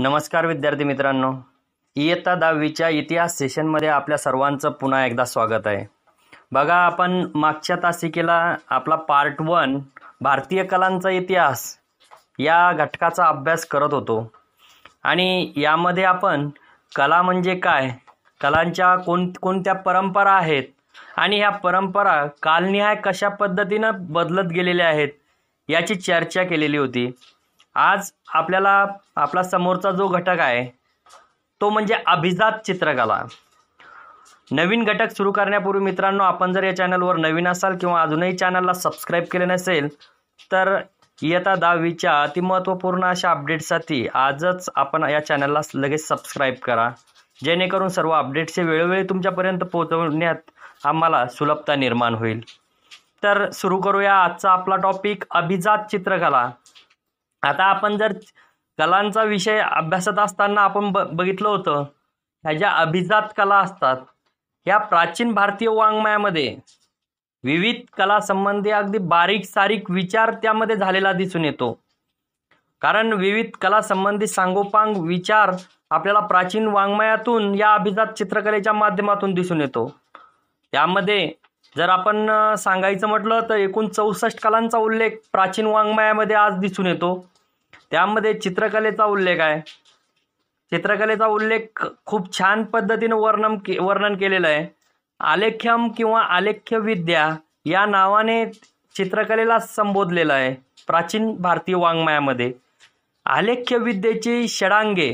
नमस्कार विद्यार्थी मित्रांनो इयत्ता दहावीच्या इतिहास सेशनमध्ये आपल्या सर्वांचं पुन्हा एकदा स्वागत आहे बघा आपण मागच्या तासिकेला आपला पार्ट वन भारतीय कलांचा इतिहास या घटकाचा अभ्यास करत होतो आणि यामध्ये आपण कला म्हणजे काय कलांच्या कोण कोणत्या परंपरा आहेत आणि ह्या परंपरा कालनिहाय कशा पद्धतीनं बदलत गेलेल्या आहेत याची चर्चा केलेली होती आज आपल्याला आपला समोरचा जो घटक आहे तो म्हणजे अभिजात चित्रकला नवीन घटक सुरू करण्यापूर्वी मित्रांनो आपण जर या चॅनलवर नवीन असाल किंवा अजूनही चॅनलला सबस्क्राईब केले नसेल तर इयता दहावीच्या अतिमहत्वपूर्ण अशा अपडेट्ससाठी आजच आपण या चॅनलला लगेच सबस्क्राईब करा जेणेकरून सर्व अपडेट्स वेळोवेळी तुमच्यापर्यंत पोहोचवण्यात आम्हाला सुलभता निर्माण होईल तर सुरू करूया आजचा आपला टॉपिक अभिजात चित्रकला आता आपण जर कलांचा विषय अभ्यासत असताना आपण ब बघितलं होतं ह्या ज्या अभिजात कला असतात या प्राचीन भारतीय वाङ्मयामध्ये विविध कलासंबंधी अगदी बारीक सारीक विचार त्यामध्ये झालेला दिसून येतो कारण विविध कलासंबंधी सांगोपांग विचार आपल्याला प्राचीन वाङ्मयातून या अभिजात चित्रकलेच्या माध्यमातून दिसून येतो त्यामध्ये जर आपण सांगायचं म्हटलं तर एकूण चौसष्ट कलांचा उल्लेख प्राचीन वाङ्मयामध्ये आज दिसून येतो त्यामध्ये चित्रकलेचा उल्लेख आहे चित्रकलेचा उल्लेख खूप छान पद्धतीनं वर्णन के वर्णन केलेलं आहे आलेख्यम किंवा आलेख्य विद्या या नावाने चित्रकलेला संबोधलेलं आहे प्राचीन भारतीय वाङ्मयामध्ये आलेख्य विद्येची षडांगे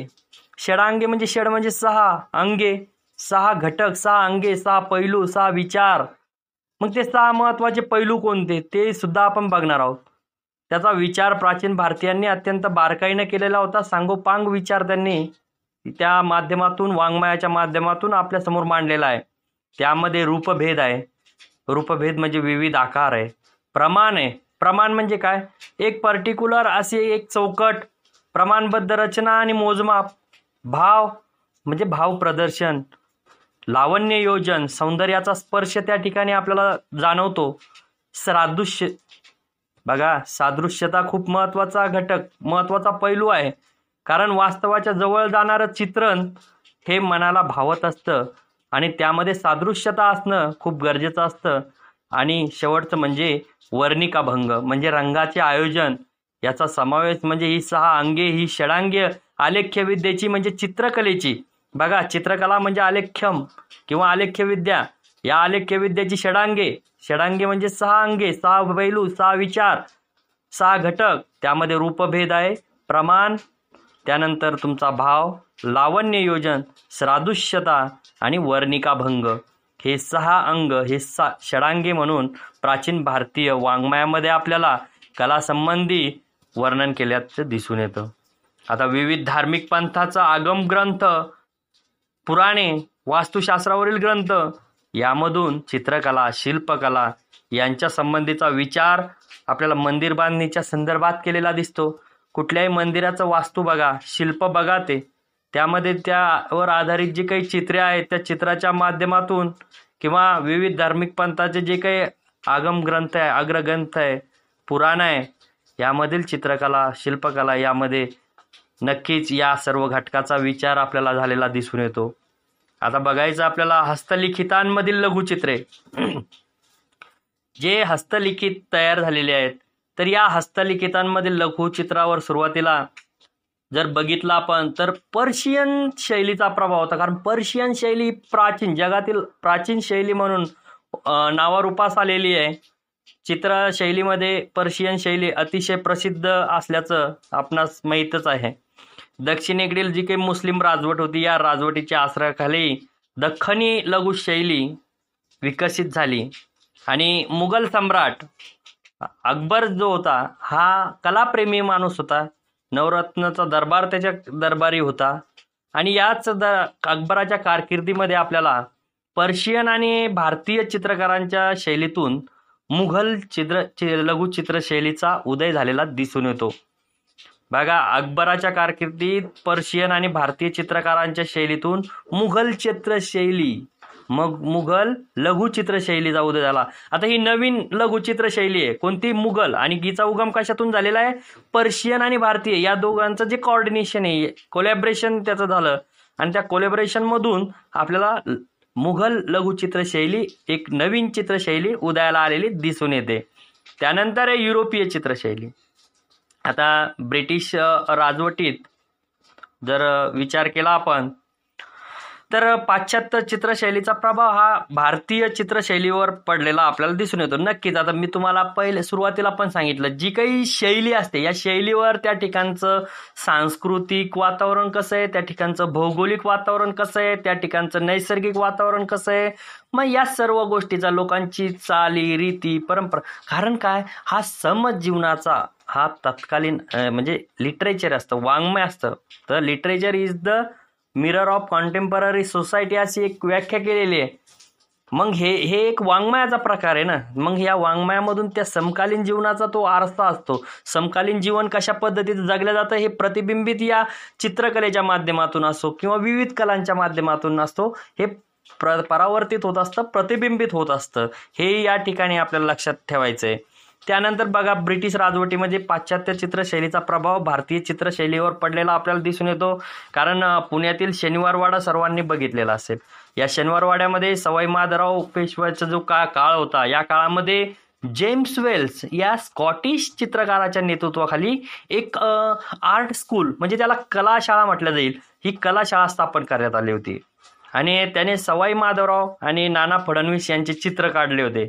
षडांगे म्हणजे षड म्हणजे सहा अंगे सहा घटक सहा अंगे सहा पैलू सहा विचार मग ते सहा महत्त्वाचे पैलू कोणते ते सुद्धा आपण बघणार आहोत त्याचा विचार प्राचीन भारतीयांनी अत्यंत बारकाईनं केलेला होता सांगोपांग विचार त्यांनी त्या माध्यमातून वाङ्मयाच्या माध्यमातून आपल्यासमोर मांडलेला आहे त्यामध्ये रूपभेद आहे रूपभेद म्हणजे विविध आकार आहे प्रमाण आहे प्रमाण म्हणजे काय एक पर्टिक्युलर असे एक चौकट प्रमाणबद्ध रचना आणि मोजमाप भाव म्हणजे भाव प्रदर्शन लावण्य योजन सौंदर्याचा स्पर्श त्या ठिकाणी आपल्याला जाणवतो सादृश्य बघा सादृश्यता खूप महत्त्वाचा घटक महत्त्वाचा पैलू आहे कारण वास्तवाच्या जवळ जाणारं चित्रण हे मनाला भावत असतं आणि त्यामध्ये सादृश्यता असणं खूप गरजेचं असतं आणि शेवटचं म्हणजे वर्णिका भंग म्हणजे रंगाचे आयोजन याचा समावेश म्हणजे ही सहा अंगे ही षडांग्य आलेख्यविद्येची म्हणजे चित्रकलेची बघा चित्रकला म्हणजे आलेख्यम किंवा आलेख्य विद्या या आलेख्य विद्याची षडांगे षडांगे म्हणजे सहा अंगे सहा पैलू सहा विचार सहा घटक त्यामध्ये रूपभेद आहे प्रमाण त्यानंतर तुमचा भाव लावण्य योजन श्रादुष्यता आणि वर्णिकाभंग हे सहा अंग हे सा षडांगे म्हणून प्राचीन भारतीय वाङ्मयामध्ये आपल्याला कलासंबंधी वर्णन केल्याचं दिसून येतं आता विविध धार्मिक पंथाचा आगम ग्रंथ पुराणे वास्तुशास्त्रावरील ग्रंथ यामधून चित्रकला शिल्पकला यांच्या संबंधीचा विचार आपल्याला मंदिर बांधणीच्या संदर्भात केलेला दिसतो कुठल्याही मंदिराचं वास्तू बघा शिल्प बघा ते त्यामध्ये त्यावर आधारित जी काही चित्रे आहेत त्या चित्राच्या माध्यमातून किंवा विविध धार्मिक पंथाचे जे काही आगम ग्रंथ आहे अग्रग्रंथ आहे पुराण आहे यामधील चित्रकला शिल्पकला यामध्ये नक्कीच या सर्व घटकाचा विचार आपल्याला झालेला दिसून येतो आता बघायचं आपल्याला हस्तलिखितांमधील लघुचित्रे जे हस्तलिखित तयार झालेले आहेत तर या हस्तलिखितांमधील लघुचित्रावर सुरुवातीला जर बघितलं आपण तर पर्शियन शैलीचा प्रभाव होता कारण पर्शियन शैली प्राचीन जगातील प्राचीन शैली म्हणून नावारूपास आलेली आहे चित्र शैलीमध्ये पर्शियन शैली अतिशय प्रसिद्ध असल्याचं आपणास माहीतच आहे दक्षिणेकडील जी काही मुस्लिम राजवट होती या राजवटीच्या आश्रयाखाली दख्खनी लघुशैली विकसित झाली आणि मुघल सम्राट अकबर जो होता हा कलाप्रेमी माणूस होता नवरत्नाचा दरबार त्याच्या दरबारी होता आणि याच द अकबराच्या कारकिर्दीमध्ये आपल्याला पर्शियन आणि भारतीय चित्रकारांच्या शैलीतून मुघल चित्र चि लघुचित्रशैलीचा उदय झालेला दिसून येतो बघा अकबराच्या कारकिर्दीत पर्शियन आणि भारतीय चित्रकारांच्या शैलीतून मुघल चित्रशैली मग मुघल लघुचित्रशैली जाऊ दे झाला आता ही नवीन लघुचित्रशैली आहे कोणती मुघल आणि गीचा उगम कशातून झालेला आहे पर्शियन आणि भारतीय या दोघांचं जे कॉर्डिनेशन आहे कोलॅबरेशन त्याचं झालं आणि त्या कोलॅबरेशनमधून आपल्याला मुघल लघुचित्रशैली एक नवीन चित्रशैली उदयाला आलेली दिसून येते त्यानंतर आहे युरोपीय चित्रशैली आता ब्रिटिश राजवटीत जर विचार केला आपण तर पाश्चात्य चित्रशैलीचा प्रभाव हा भारतीय चित्रशैलीवर पडलेला आपल्याला दिसून येतो नक्कीच आता मी तुम्हाला पहिले सुरुवातीला पण सांगितलं जी काही शैली असते या शैलीवर त्या ठिकाणचं सांस्कृतिक वातावरण कसं आहे त्या ठिकाणचं भौगोलिक वातावरण कसं आहे त्या ठिकाणचं नैसर्गिक वातावरण कसं आहे मग या सर्व गोष्टीचा लोकांची चाली रीती परंपरा कारण काय हा समज जीवनाचा हा तत्कालीन म्हणजे लिटरेचर असतं वाङ्मय असतं तर literature is the mirror of contemporary society अशी एक व्याख्या केलेली आहे मग हे हे एक वाङ्मयाचा प्रकार आहे ना मग या वाङ्मयामधून त्या समकालीन जीवनाचा तो आरसा असतो समकालीन जीवन कशा पद्धतीत जगलं जातं हे प्रतिबिंबित या चित्रकलेच्या माध्यमातून असो किंवा विविध कलांच्या माध्यमातून असतो हे प्र परावर्तित होत असतं प्रतिबिंबित होत असतं हे या ठिकाणी आपल्याला लक्षात ठेवायचं आहे त्यानंतर बघा ब्रिटिश राजवटीमध्ये पाश्चात्य चित्रशैलीचा प्रभाव भारतीय चित्रशैलीवर पडलेला आपल्याला दिसून येतो कारण पुण्यातील शनिवारवाडा सर्वांनी बघितलेला असेल या शनिवारवाड्यामध्ये सवाई माधवराव पेशवाचा जो का काळ होता या काळामध्ये जेम्स वेल्स या स्कॉटिश चित्रकाराच्या नेतृत्वाखाली एक आर्ट स्कूल म्हणजे त्याला कलाशाळा म्हटलं जाईल ही कलाशाळा स्थापन करण्यात आली होती आणि त्याने सवाई माधवराव आणि नाना फडणवीस यांचे चित्र काढले होते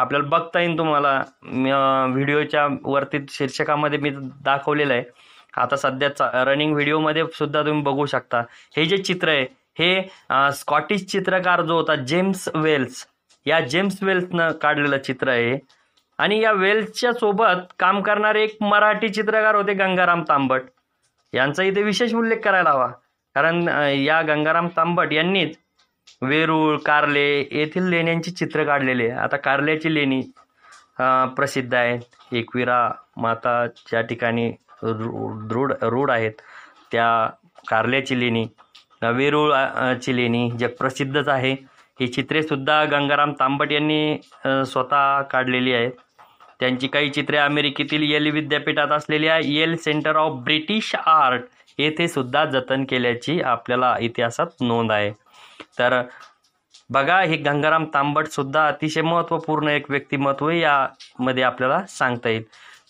आपल्याला बघता येईल तुम्हाला व्हिडिओच्या वरती शीर्षकामध्ये मी दाखवलेलं आहे आता सध्या रनिंग व्हिडिओमध्ये सुद्धा तुम्ही बघू शकता हे जे चित्र आहे हे स्कॉटिश चित्रकार जो होता जेम्स वेल्स या जेम्स वेल्सनं काढलेलं चित्र आहे आणि या वेल्सच्या सोबत काम करणारे एक मराठी चित्रकार होते गंगाराम तांबट यांचा इथे विशेष उल्लेख करायला हवा कारण या गंगाराम तांबट यांनीच वेरूळ कारले येथील लेण्यांची चित्र काढलेले आहे आता कारल्याची लेणी प्रसिद्ध आहे एकविरा माता ज्या ठिकाणी रूढ रोड आहेत त्या कारल्याची लेणी वेरूळची लेणी जगप्रसिद्धच आहे ही चित्रेसुद्धा गंगाराम तांबट यांनी स्वतः काढलेली आहेत त्यांची काही चित्रे अमेरिकेतील येल विद्यापीठात असलेल्या Yale Center of British Art येथे सुद्धा जतन केल्याची आपल्याला इतिहासात नोंद आहे तर बघा हे गंगाराम सुद्धा अतिशय महत्त्वपूर्ण एक व्यक्तिमत्व यामध्ये आपल्याला सांगता येईल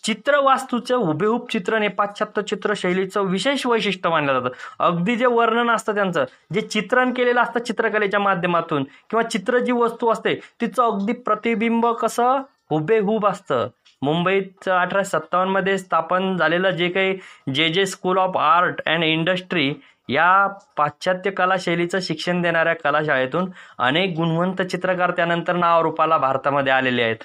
चित्रवास्तूचं हुबेहूब चित्रण हे पाश्चात्य चित्रशैलीचं विशेष वैशिष्ट्य मानलं जातं अगदी जे वर्णन असतं त्यांचं जे चित्रण केलेलं असतं चित्रकलेच्या माध्यमातून किंवा चित्र जी वस्तू असते तिचं अगदी प्रतिबिंब कसं हुबेहूब असतं मुंबईत अठराशे मध्ये स्थापन झालेलं जे काही J J school of art and industry या पाश्चात्य कलाशैलीचं शिक्षण देणाऱ्या कलाशाळेतून अनेक गुणवंत चित्रकार त्यानंतर नावारूपाला भारतामध्ये आलेले आहेत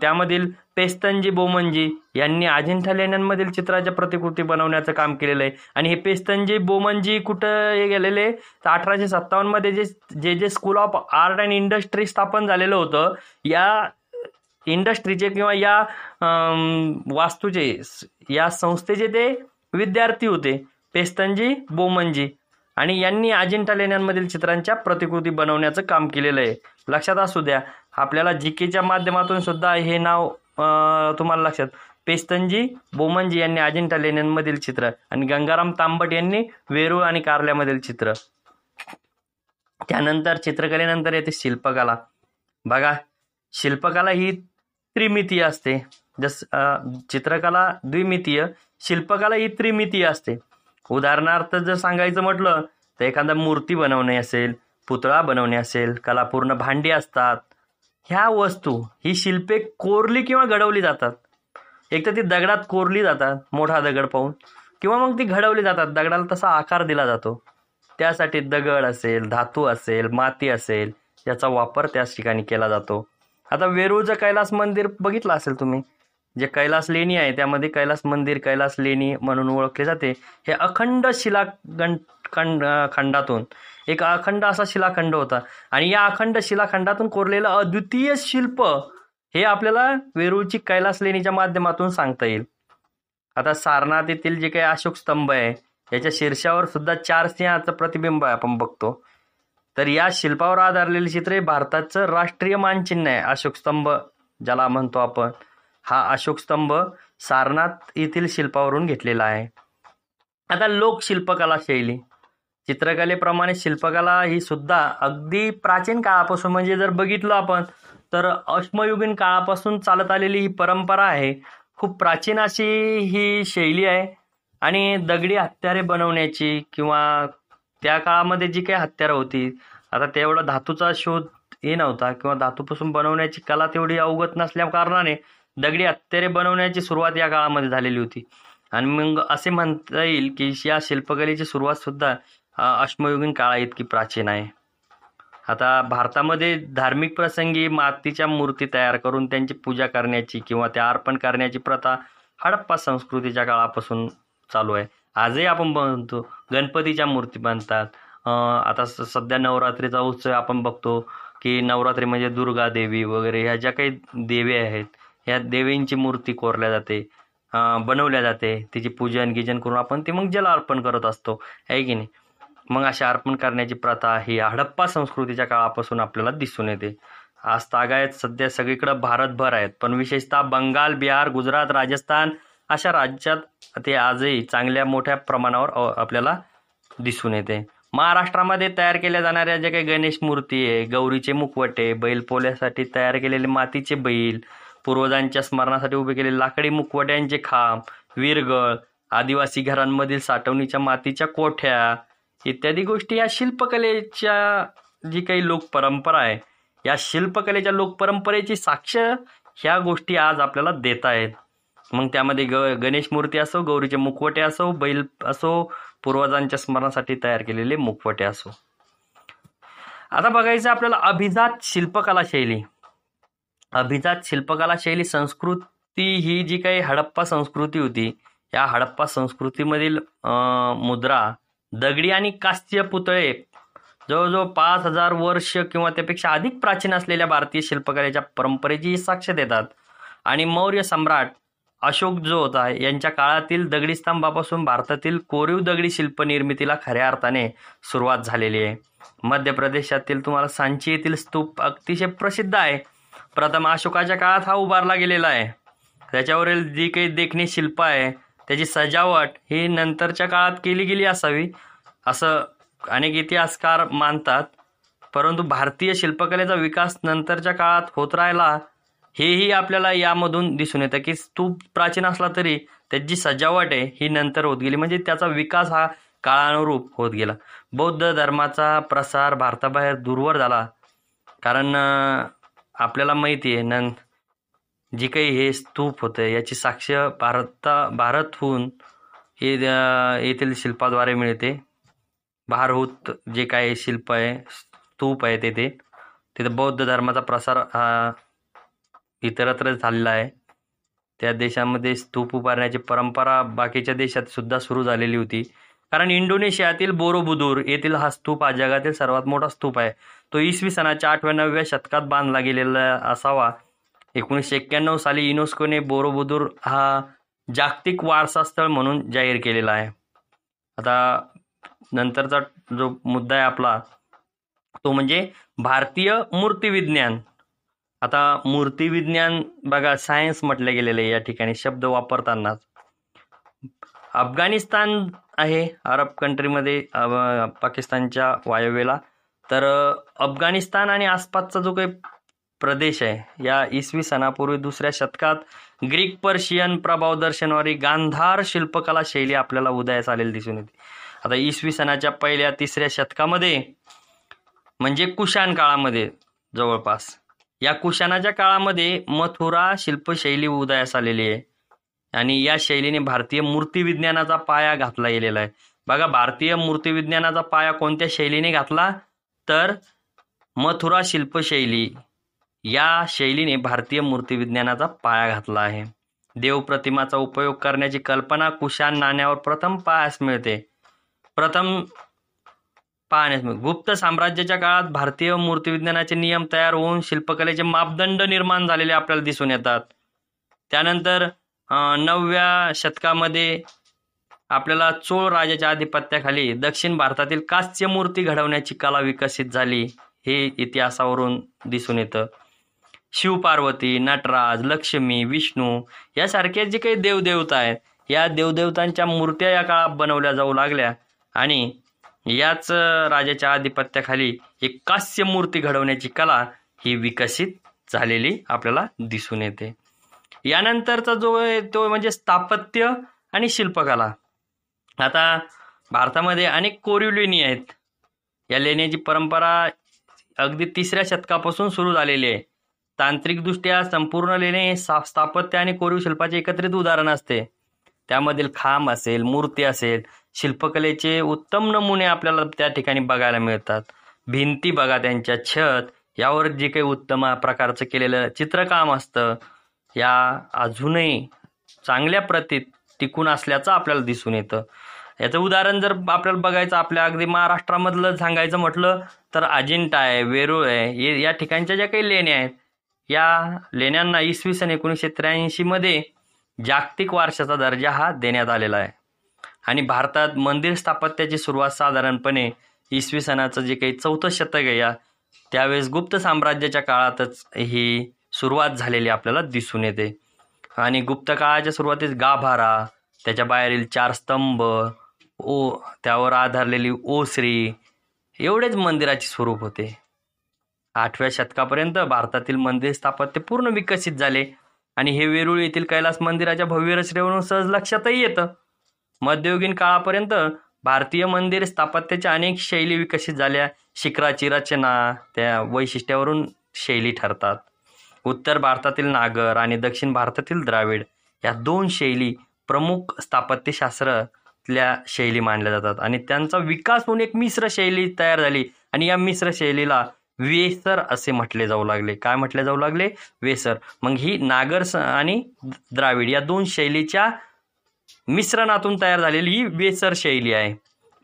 त्यामधील पेस्तनजी बोमनजी यांनी अजिंठा लेण्यांमधील चित्राच्या प्रतिकृती बनवण्याचं काम केलेलं आहे आणि हे पेस्तनजी बोमनजी कुठं हे गेलेले तर अठराशे सत्तावन्नमध्ये जे J J school of art and industry स्थापन झालेलं होतं या इंडस्ट्रीचे किंवा या वास्तूचे या संस्थेचे ते विद्यार्थी होते पेस्तनजी बोमनजी आणि यांनी अजिंठा लेण्यांमधील चित्रांच्या प्रतिकृती बनवण्याचं काम केलेलं आहे लक्षात असू द्या आपल्याला जी केच्या माध्यमातून सुद्धा हे नाव तुम्हाला लक्षात पेस्तनजी बोमनजी यांनी अजिंठा लेण्यांमधील चित्र आणि गंगाराम तांबट यांनी वेरूळ आणि कारल्यामधील चित्र त्यानंतर चित्रकलेनंतर येते शिल्पकला बघा शिल्पकला ही त्रिमितीय असते जस चित्रकला द्विमितीय शिल्पकला ही त्रिमितीय असते उदाहरणार्थ जर सांगायचं म्हटलं तर एखादा मूर्ती बनवणे असेल पुतळा बनवणे असेल कलापूर्ण भांडी असतात ह्या वस्तू ही शिल्पे कोरली किंवा घडवली जातात एक तर ती दगडात कोरली जातात मोठा दगड पाहून किंवा मग ती घडवली जातात दगडाला तसा आकार दिला जातो त्यासाठी दगड असेल धातू असेल माती असेल याचा वापर त्याच ठिकाणी केला जातो आता वेरूळचं कैलास मंदिर बघितलं असेल तुम्ही जे कैलास लेणी आहे त्यामध्ये कैलास मंदिर कैलास लेणी म्हणून ओळखले जाते हे अखंड शिलाखंड खंड खंडातून एक अखंड असा शिलाखंड होता आणि या अखंड शिलाखंडातून कोरलेलं अद्वितीय शिल्प हे आपल्याला वेरूळची कैलास लेणीच्या माध्यमातून सांगता येईल आता सारनाथ येथील जे काही अशोक स्तंभ आहे याच्या शीर्षावर सुद्धा चार सिंहाचं प्रतिबिंब आपण बघतो तर या शिल्पावर आधारलेले चित्र हे भारताचं राष्ट्रीय मानचिन्ह आहे अशोक स्तंभ ज्याला म्हणतो आपण हा अशोक स्तंभ सारनाथ येथील शिल्पावरून घेतलेला आहे आता लोकशिल्पकला शैली चित्रकलेप्रमाणे शिल्पकला ही सुद्धा अगदी प्राचीन काळापासून म्हणजे जर बघितलं आपण तर अश्मयुगीन काळापासून चालत आलेली ही परंपरा आहे खूप प्राचीन अशी ही शैली आहे आणि दगडी हत्यारे बनवण्याची किंवा त्या काळामध्ये जी काही हत्यारं होती आता तेवढा धातूचा शोध हे नव्हता किंवा धातूपासून बनवण्याची कला तेवढी अवगत नसल्या कारणाने दगडी अत्तरे बनवण्याची सुरुवात या काळामध्ये झालेली होती आणि मग असे म्हणता येईल की या शिल्पकलेची सुद्धा अश्मयुगीन काळा इतकी प्राचीन आहे आता भारतामध्ये धार्मिक प्रसंगी मातीच्या मूर्ती तयार करून त्यांची पूजा करण्याची किंवा त्या अर्पण करण्याची प्रथा हडप्पा संस्कृतीच्या काळापासून चालू आहे आजही आपण बनतो गणपतीच्या मूर्ती बनतात आता सध्या नवरात्रीचा उत्सव आपण बघतो की नवरात्री म्हणजे दुर्गा देवी वगैरे ह्या ज्या काही देवी आहेत या देवींची मूर्ती कोरल्या जाते बनवल्या जाते तिची पूजन गिजन करून आपण ती मग जला अर्पण करत असतो आहे की नाही मग अशा अर्पण करण्याची प्रथा ही हडप्पा संस्कृतीच्या काळापासून आपल्याला दिसून येते आज तागायत सध्या सगळीकडं भारतभर आहेत पण विशेषतः बंगाल बिहार गुजरात राजस्थान अशा राज्यात ते आजही चांगल्या मोठ्या प्रमाणावर आपल्याला दिसून येते महाराष्ट्रामध्ये तयार केल्या जाणाऱ्या ज्या काही गणेश मूर्ती आहे गौरीचे मुखवटे बैल पोल्यासाठी तयार केलेले मातीचे बैल पूर्वजांच्या स्मरणासाठी उभे केले लाकडी मुखवट्यांचे खांब विरगळ आदिवासी घरांमधील साठवणीच्या मातीच्या कोठ्या इत्यादी गोष्टी या शिल्पकलेच्या जी काही लोकपरंपरा आहे या शिल्पकलेच्या लोकपरंपरेची साक्ष ह्या गोष्टी आज आपल्याला देत आहेत मग त्यामध्ये ग गणेश मूर्ती असो गौरीचे मुखवटे असो बैल असो पूर्वजांच्या स्मरणासाठी तयार केलेले मुखवटे असो आता बघायचं आपल्याला अभिजात शिल्पकला शैली अभिजात शिल्पकला शैली संस्कृती ही जी काही हडप्पा संस्कृती होती या हडप्पा संस्कृतीमधील मुद्रा दगडी आणि कास्तीय पुतळे जवळजवळ पाच हजार वर्ष किंवा त्यापेक्षा अधिक प्राचीन असलेल्या भारतीय शिल्पकलेच्या परंपरेची साक्ष देतात आणि मौर्य सम्राट अशोक जो होता यांच्या काळातील दगडी स्तंभापासून भारतातील कोरीव दगडी शिल्प निर्मितीला खऱ्या अर्थाने सुरुवात झालेली आहे मध्य प्रदेशातील तुम्हाला सांची येथील स्तूप अतिशय प्रसिद्ध आहे प्रथम अशोकाच्या काळात हा उभारला गेलेला आहे त्याच्यावरील जी काही देखणी शिल्प आहे त्याची सजावट ही नंतरच्या काळात केली गेली असावी असं अनेक इतिहासकार मानतात परंतु भारतीय शिल्पकलेचा विकास नंतरच्या काळात होत राहिला हेही आपल्याला यामधून दिसून येतं की स्तूप प्राचीन असला तरी त्याची सजावट आहे ही नंतर होत गेली म्हणजे त्याचा विकास हा काळानुरूप होत गेला बौद्ध धर्माचा प्रसार भारताबाहेर दूरवर झाला कारण आपल्याला माहिती आहे नंद जे काही हे स्तूप होतं याची साक्ष भारता भारतहून हे येथील शिल्पाद्वारे मिळते भारहूत जे काही शिल्प आहे स्तूप आहे तेथे तिथे बौद्ध धर्माचा प्रसार हा इतरत्र झालेला आहे त्या देशामध्ये स्तूप उभारण्याची परंपरा बाकीच्या देशात सुद्धा सुरू झालेली होती कारण इंडोनेशियातील बोरोबुदूर येथील हा स्तूप हा जगातील सर्वात मोठा स्तूप आहे तो इसवी सणाच्या आठव्याण्णव्या शतकात बांधला गेलेला असावा एकोणीसशे एक्क्याण्णव साली युनेस्कोने बोरोबुदूर हा जागतिक वारसा स्थळ म्हणून जाहीर केलेला आहे आता नंतरचा जो मुद्दा आहे आपला तो म्हणजे भारतीय मूर्तिविज्ञान आता मूर्तिविज्ञान बघा सायन्स म्हटलं गेलेले या ठिकाणी शब्द वापरतानाच अफगाणिस्तान आहे अरब कंट्रीमध्ये पाकिस्तानच्या वायव्येला तर अफगाणिस्तान आणि आसपासचा जो काही प्रदेश आहे या इसवी सणापूर्वी दुसऱ्या शतकात ग्रीक पर्शियन प्रभाव दर्शनवारी गांधार शिल्पकला शैली आपल्याला उदयास आलेली दिसून येते आता इसवी सणाच्या पहिल्या तिसऱ्या शतकामध्ये म्हणजे कुशाण काळामध्ये जवळपास या कुशाणाच्या काळामध्ये मथुरा शिल्पशैली उदयास आलेली आहे आणि या शैलीने भारतीय मूर्तिविज्ञानाचा पाया घातला गेलेला आहे बघा भारतीय मूर्तिविज्ञानाचा पाया कोणत्या शैलीने घातला तर मथुरा शिल्पशैली या शैलीने भारतीय मूर्तिविज्ञानाचा पाया घातला आहे देवप्रतिमाचा उपयोग करण्याची कल्पना कुशान नाण्यावर प्रथम पायास मिळते प्रथम पाहण्यास मिळते गुप्त साम्राज्याच्या काळात भारतीय विज्ञानाचे नियम तयार होऊन शिल्पकलेचे मापदंड निर्माण झालेले आपल्याला दिसून येतात त्यानंतर नवव्या शतकामध्ये आपल्याला चोळ राजाच्या आधिपत्याखाली दक्षिण भारतातील कास्य मूर्ती घडवण्याची कला विकसित झाली हे इतिहासावरून दिसून येतं शिवपार्वती नटराज लक्ष्मी विष्णू यासारखे जे काही देवदेवता आहेत या देवदेवतांच्या मूर्त्या या काळात बनवल्या जाऊ लागल्या आणि याच राजाच्या आधिपत्याखाली एक कास्य मूर्ती घडवण्याची कला ही विकसित झालेली आपल्याला दिसून येते यानंतरचा जो तो म्हणजे स्थापत्य आणि शिल्पकला आता भारतामध्ये अनेक कोरीव लेणी आहेत या लेण्याची परंपरा अगदी तिसऱ्या शतकापासून सुरू झालेली आहे तांत्रिकदृष्ट्या संपूर्ण लेणे सा स्थापत्य आणि कोरीव शिल्पाचे एकत्रित उदाहरण असते त्यामधील खांब असेल मूर्ती असेल शिल्पकलेचे उत्तम नमुने आपल्याला त्या ठिकाणी बघायला मिळतात भिंती बघा त्यांच्या छत यावर जे काही उत्तम प्रकारचं केलेलं चित्रकाम असतं या अजूनही चांगल्या प्रतीत टिकून असल्याचं आपल्याला दिसून येतं याचं उदाहरण जर आपल्याला बघायचं आपल्या अगदी महाराष्ट्रामधलं सांगायचं म्हटलं तर अजिंठा आहे वेरूळ आहे या ठिकाणच्या ज्या काही लेण्या आहेत या लेण्यांना इसवी सन एकोणीसशे त्र्याऐंशीमध्ये जागतिक वारशाचा दर्जा हा देण्यात आलेला आहे आणि भारतात मंदिर स्थापत्याची सुरुवात साधारणपणे इसवी सनाचं जे काही चौथं शतक आहे या त्यावेळेस गुप्त साम्राज्याच्या काळातच ही सुरुवात झालेली आपल्याला दिसून येते आणि गुप्तकाळाच्या सुरुवातीस गाभारा त्याच्या बाहेरील चार स्तंभ ओ त्यावर आधारलेली ओसरी एवढेच मंदिराचे स्वरूप होते आठव्या शतकापर्यंत भारतातील मंदिर स्थापत्य पूर्ण विकसित झाले आणि हे वेरूळ येथील कैलास मंदिराच्या भव्य रचनेवरून सहज लक्षातही येतं मध्ययुगीन काळापर्यंत भारतीय मंदिर स्थापत्याच्या अनेक शैली विकसित झाल्या शिखराची रचना त्या वैशिष्ट्यावरून शैली ठरतात उत्तर भारतातील नागर आणि दक्षिण भारतातील द्राविड या दोन शैली प्रमुख स्थापत्यशास्त्रातल्या शैली मानल्या जातात आणि त्यांचा विकास होऊन एक मिश्र शैली तयार झाली आणि या मिश्र शैलीला वेसर असे म्हटले जाऊ लागले काय म्हटले जाऊ लागले वेसर मग ही नागर आणि द्राविड या दोन शैलीच्या मिश्रणातून तयार झालेली ही वेसर शैली आहे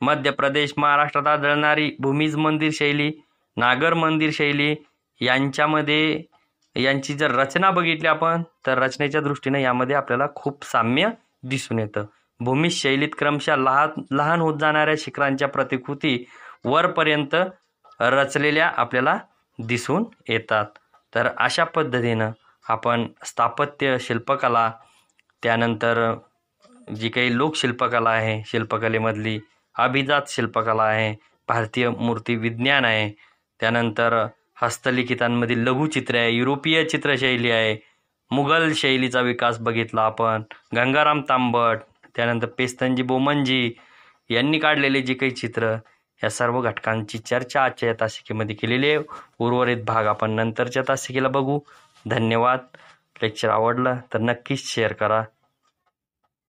मध्य प्रदेश महाराष्ट्रात आढळणारी भूमिज मंदिर शैली नागर मंदिर शैली यांच्यामध्ये यांची जर रचना बघितली आपण तर रचनेच्या दृष्टीने यामध्ये आपल्याला खूप साम्य दिसून येतं भूमी शैलीत क्रमशः लहान लहान होत जाणाऱ्या शिखरांच्या प्रतिकृती वरपर्यंत रचलेल्या आपल्याला दिसून येतात तर अशा पद्धतीनं आपण स्थापत्य शिल्पकला त्यानंतर जी काही लोकशिल्पकला आहे शिल्पकलेमधली अभिजात शिल्पकला आहे भारतीय मूर्ती विज्ञान आहे त्यानंतर हस्तलिखितांमधील लघुचित्रे आहे युरोपीय चित्रशैली आहे मुघल शैलीचा विकास बघितला आपण गंगाराम तांबट त्यानंतर पेस्तनजी बोमनजी यांनी काढलेले जे काही चित्र या सर्व घटकांची चर्चा आजच्या या तासिकेमध्ये केलेली आहे उर्वरित भाग आपण नंतरच्या तासिकेला बघू धन्यवाद लेक्चर आवडलं तर नक्कीच शेअर करा